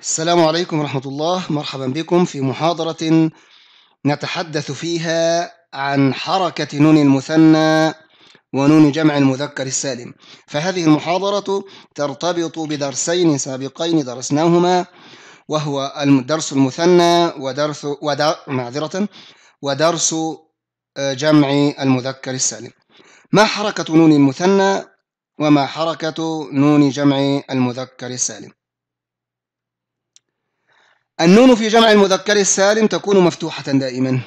السلام عليكم ورحمة الله مرحبا بكم في محاضرة نتحدث فيها عن حركة نون المثنى ونون جمع المذكر السالم فهذه المحاضرة ترتبط بدرسين سابقين درسناهما وهو درس المثنى ودرس ودر معذرة ودرس آه، جمع المذكر السالم ما حركة نون المثنى وما حركة نون جمع المذكر السالم النون في جمع المذكر السالم تكون مفتوحة دائما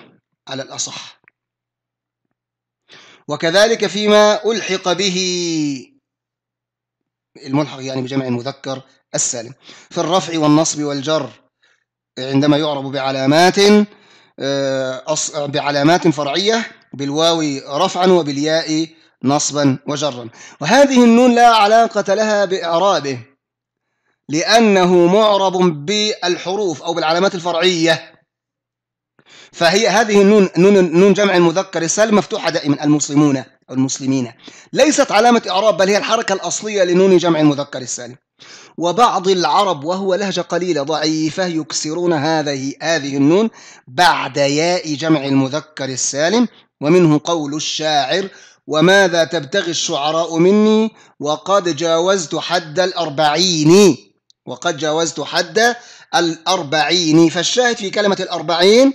على الأصح وكذلك فيما ألحق به الملحق يعني بجمع المذكر السالم في الرفع والنصب والجر عندما يعرب بعلامات آه، بعلامات فرعية بالواو رفعا وبالياء نصبا وجرا وهذه النون لا علاقة لها بإعرابه لأنه معرب بالحروف أو بالعلامات الفرعية فهي هذه النون نون نون جمع المذكر السالم مفتوحة دائما المسلمون أو المسلمين ليست علامة إعراب بل هي الحركة الأصلية لنون جمع المذكر السالم وبعض العرب وهو لهجة قليلة ضعيفة يكسرون هذه هذه النون بعد ياء جمع المذكر السالم ومنه قول الشاعر وماذا تبتغي الشعراء مني وقد جاوزت حد الأربعين وقد جاوزت حد الأربعين فالشاهد في كلمة الأربعين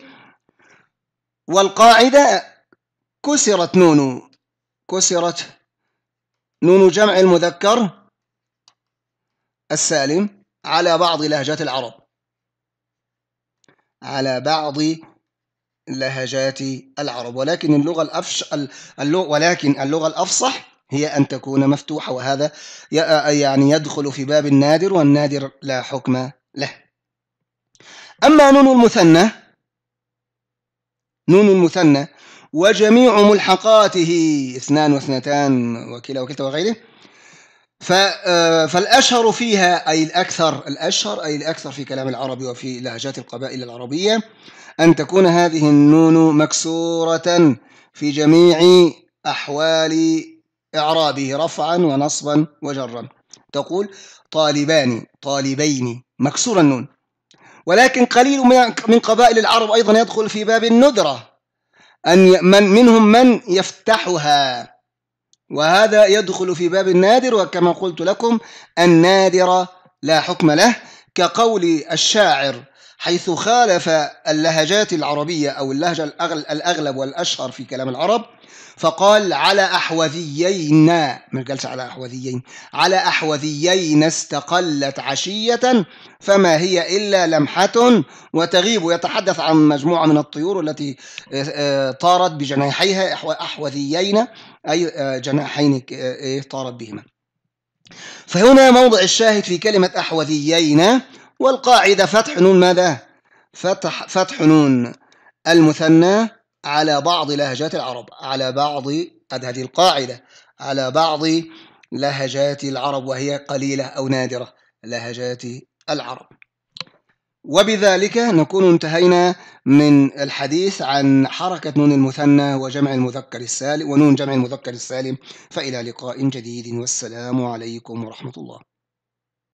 والقاعدة كسرت نون كسرت نون جمع المذكر السالم على بعض لهجات العرب على بعض لهجات العرب ولكن اللغة الأفش اللغة ولكن اللغة الأفصح هي أن تكون مفتوحة وهذا يعني يدخل في باب النادر والنادر لا حكم له أما نون المثنى نون المثنى وجميع ملحقاته اثنان واثنتان وكلا وكلتا وغيره آه، فالأشهر فيها أي الأكثر الأشهر أي الأكثر في كلام العرب وفي لهجات القبائل العربية أن تكون هذه النون مكسورة في جميع أحوال إعرابه رفعا ونصبا وجرا تقول طالبان طالبين مكسور النون ولكن قليل من قبائل العرب أيضا يدخل في باب الندرة أن من منهم من يفتحها وهذا يدخل في باب النادر وكما قلت لكم النادر لا حكم له كقول الشاعر حيث خالف اللهجات العربية أو اللهجة الأغلب والأشهر في كلام العرب فقال على أحوذيين ما قالش على أحوذيين على أحوذيين استقلت عشية فما هي إلا لمحة وتغيب يتحدث عن مجموعة من الطيور التي آه، آه، طارت بجناحيها أحوذيين أي آه، جناحين إيه، طارت بهما فهنا موضع الشاهد في كلمة أحوذيين والقاعدة فتح نون ماذا؟ فتح فتح نون المثنى على بعض لهجات العرب على بعض هذه القاعدة على بعض لهجات العرب وهي قليلة أو نادرة لهجات العرب وبذلك نكون انتهينا من الحديث عن حركة نون المثنى وجمع المذكر السالم ونون جمع المذكر السالم فإلى لقاء جديد والسلام عليكم ورحمة الله